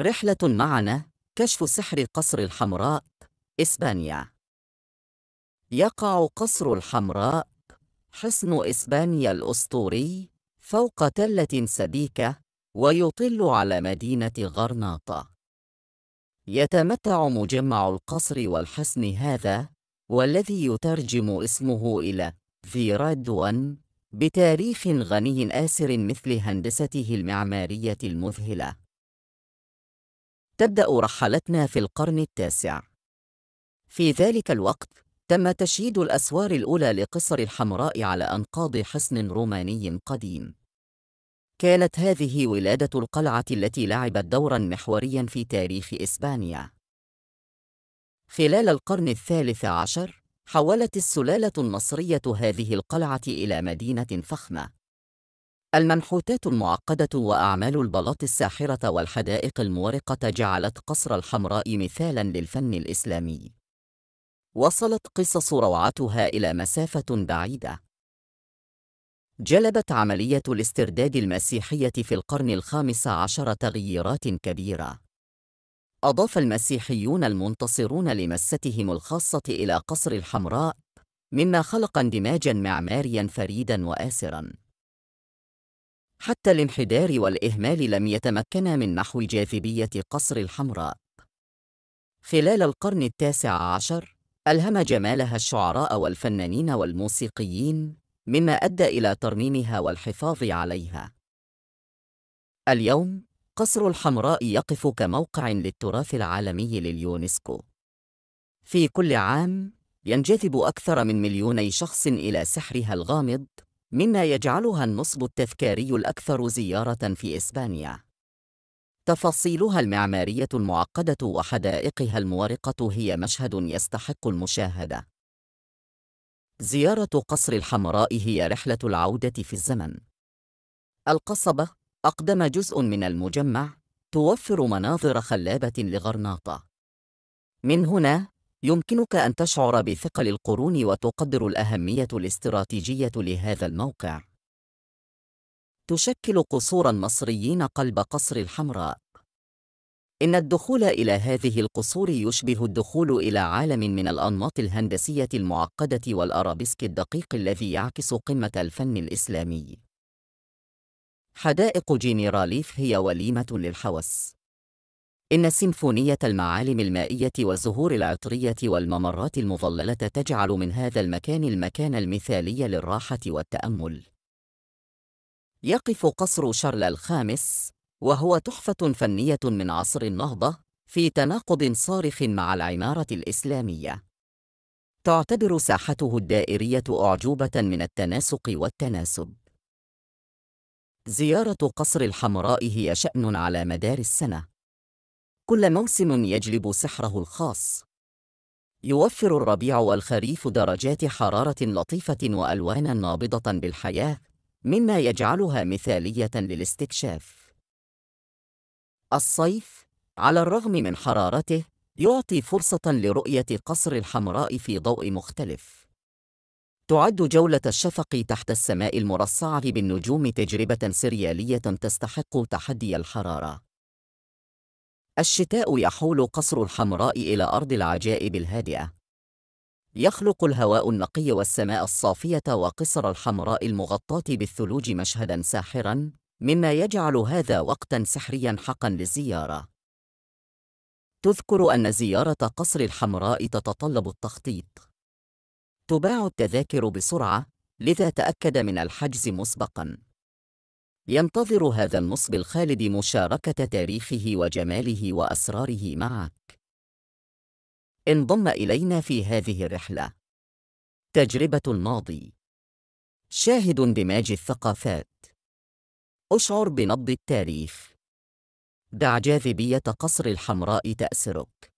رحلة معنا كشف سحر قصر الحمراء إسبانيا يقع قصر الحمراء حصن إسبانيا الأسطوري فوق تلة سبيكة ويطل على مدينة غرناطة يتمتع مجمع القصر والحصن هذا والذي يترجم اسمه إلى فيرادوان بتاريخ غني آسر مثل هندسته المعمارية المذهلة تبدأ رحلتنا في القرن التاسع في ذلك الوقت تم تشييد الأسوار الأولى لقصر الحمراء على أنقاض حصن روماني قديم كانت هذه ولادة القلعة التي لعبت دورا محوريا في تاريخ إسبانيا خلال القرن الثالث عشر حولت السلالة المصرية هذه القلعة إلى مدينة فخمة المنحوتات المعقدة وأعمال البلاط الساحرة والحدائق المورقة جعلت قصر الحمراء مثالا للفن الإسلامي وصلت قصص روعتها إلى مسافة بعيدة جلبت عملية الاسترداد المسيحية في القرن الخامس عشر تغييرات كبيرة أضاف المسيحيون المنتصرون لمستهم الخاصة إلى قصر الحمراء مما خلق اندماجا معماريا فريدا وآسرا حتى الانحدار والإهمال لم يتمكنا من نحو جاذبية قصر الحمراء خلال القرن التاسع عشر ألهم جمالها الشعراء والفنانين والموسيقيين مما أدى إلى ترميمها والحفاظ عليها اليوم قصر الحمراء يقف كموقع للتراث العالمي لليونسكو في كل عام ينجذب أكثر من مليوني شخص إلى سحرها الغامض مما يجعلها النصب التذكاري الأكثر زيارة في إسبانيا. تفاصيلها المعمارية المعقدة وحدائقها المورقة هي مشهد يستحق المشاهدة. زيارة قصر الحمراء هي رحلة العودة في الزمن. القصبة أقدم جزء من المجمع توفر مناظر خلابة لغرناطة. من هنا يمكنك أن تشعر بثقل القرون وتقدر الأهمية الاستراتيجية لهذا الموقع. تشكل قصور مصريين قلب قصر الحمراء. إن الدخول إلى هذه القصور يشبه الدخول إلى عالم من الأنماط الهندسية المعقدة والأرابيسك الدقيق الذي يعكس قمة الفن الإسلامي. حدائق جنراليف هي وليمة للحوس. إن سيمفونية المعالم المائية والزهور العطرية والممرات المظللة تجعل من هذا المكان المكان المثالي للراحة والتأمل. يقف قصر شارل الخامس، وهو تحفة فنية من عصر النهضة، في تناقض صارخ مع العمارة الإسلامية. تعتبر ساحته الدائرية أعجوبة من التناسق والتناسب. زيارة قصر الحمراء هي شأن على مدار السنة. كل موسم يجلب سحره الخاص يوفر الربيع والخريف درجات حرارة لطيفة وألوانا نابضة بالحياة مما يجعلها مثالية للاستكشاف الصيف على الرغم من حرارته يعطي فرصة لرؤية قصر الحمراء في ضوء مختلف تعد جولة الشفق تحت السماء المرصعة بالنجوم تجربة سريالية تستحق تحدي الحرارة الشتاء يحول قصر الحمراء إلى أرض العجائب الهادئة يخلق الهواء النقي والسماء الصافية وقصر الحمراء المغطاة بالثلوج مشهدا ساحرا مما يجعل هذا وقتا سحريا حقا للزيارة تذكر أن زيارة قصر الحمراء تتطلب التخطيط تباع التذاكر بسرعة لذا تأكد من الحجز مسبقاً ينتظر هذا النصب الخالد مشاركة تاريخه وجماله وأسراره معك. انضم إلينا في هذه الرحلة. تجربة الماضي. شاهد اندماج الثقافات. اشعر بنبض التاريخ. دع جاذبية قصر الحمراء تأسرك.